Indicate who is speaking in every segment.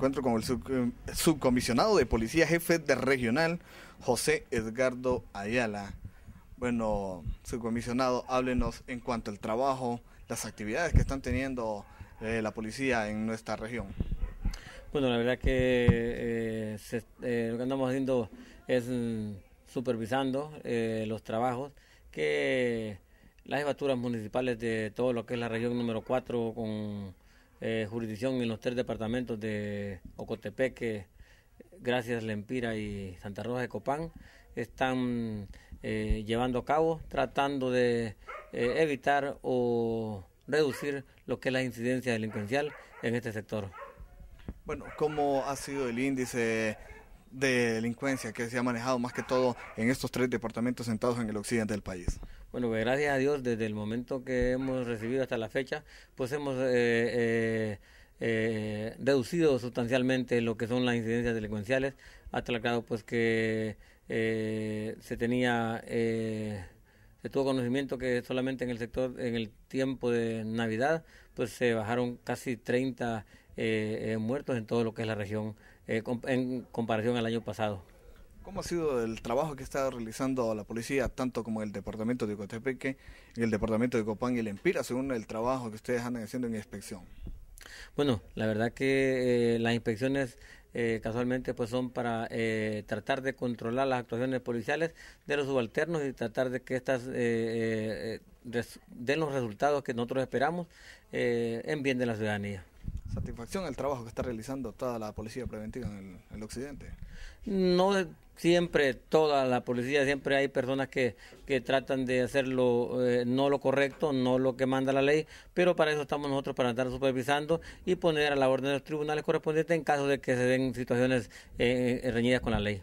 Speaker 1: encuentro con el eh, subcomisionado de policía jefe de regional, José Edgardo Ayala. Bueno, subcomisionado, háblenos en cuanto al trabajo, las actividades que están teniendo eh, la policía en nuestra región.
Speaker 2: Bueno, la verdad que eh, lo que andamos haciendo es mm, supervisando los trabajos que las jefaturas municipales de todo lo que es la región número 4 con eh, jurisdicción en los tres departamentos de Ocotepeque, Gracias Lempira y Santa Rosa de Copán, están eh, llevando a cabo, tratando de eh, evitar o reducir lo que es la incidencia delincuencial en este sector.
Speaker 1: Bueno, ¿cómo ha sido el índice de delincuencia que se ha manejado más que todo en estos tres departamentos sentados en el occidente del país?
Speaker 2: Bueno, pues gracias a Dios, desde el momento que hemos recibido hasta la fecha, pues hemos eh, eh, eh reducido sustancialmente lo que son las incidencias delincuenciales, hasta el grado pues que eh, se tenía se tuvo conocimiento que solamente en el sector, en el tiempo de Navidad, pues se bajaron casi 30 muertos en todo lo que es la región en comparación al año pasado.
Speaker 1: ¿Cómo ha sido el trabajo que está realizando la policía, tanto como el departamento de Cotepeque, el departamento de Copán y el Empira, según el trabajo que ustedes andan haciendo en inspección?
Speaker 2: Bueno, la verdad que eh, las inspecciones eh, casualmente pues son para eh, tratar de controlar las actuaciones policiales de los subalternos y tratar de que estas den los resultados que nosotros esperamos en bien de la ciudadanía satisfacción el trabajo que está realizando toda la policía preventiva en el, occidente. No siempre toda la policía, siempre hay personas que, tratan de hacerlo eh, no lo correcto, no lo que manda la ley, pero para eso estamos nosotros, para andar supervisando y poner a la orden de los tribunales correspondientes en caso de que se den situaciones eh, eh, reñidas con la ley.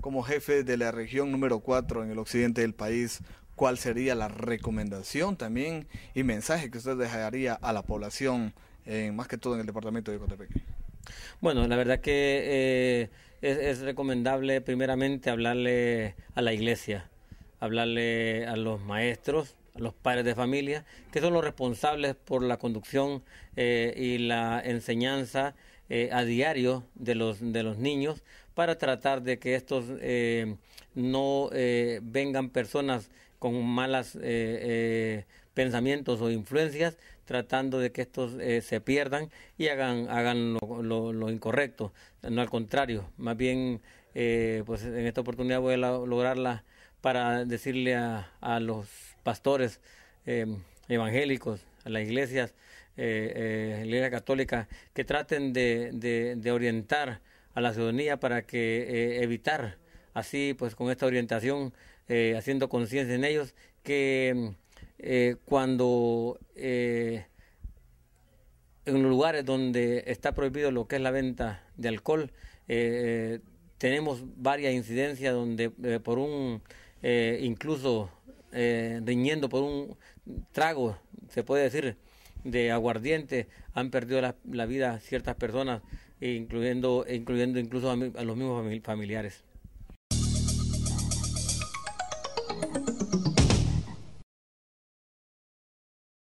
Speaker 1: Como jefe de la región número 4 en el occidente del país, ¿cuál sería la recomendación también y mensaje que usted dejaría a la población más que todo en el departamento de Cotepec?
Speaker 2: Bueno, la verdad que eh, es, recomendable primeramente hablarle a la iglesia, hablarle a los maestros, a los padres de familia, que son los responsables por la conducción eh, y la enseñanza eh, a diario de los, de los niños para tratar de que estos no vengan personas con malas pensamientos o influencias, tratando de que estos eh, se pierdan y hagan, hagan lo, incorrecto, no al contrario, más bien eh, pues en esta oportunidad voy a lograrla para decirle a, a los pastores em, evangélicos, a las iglesias, eh, eh, la iglesia católica, que traten de, de, orientar a la ciudadanía para que evitar así pues con esta orientación, haciendo conciencia en ellos, que em, eh, cuando eh, en los lugares donde está prohibido lo que es la venta de alcohol, eh, tenemos varias incidencias donde por un, incluso riñendo por un trago, se puede decir, de aguardiente, han perdido la, vida ciertas personas, incluyendo, incluyendo incluso a los mismos familiares.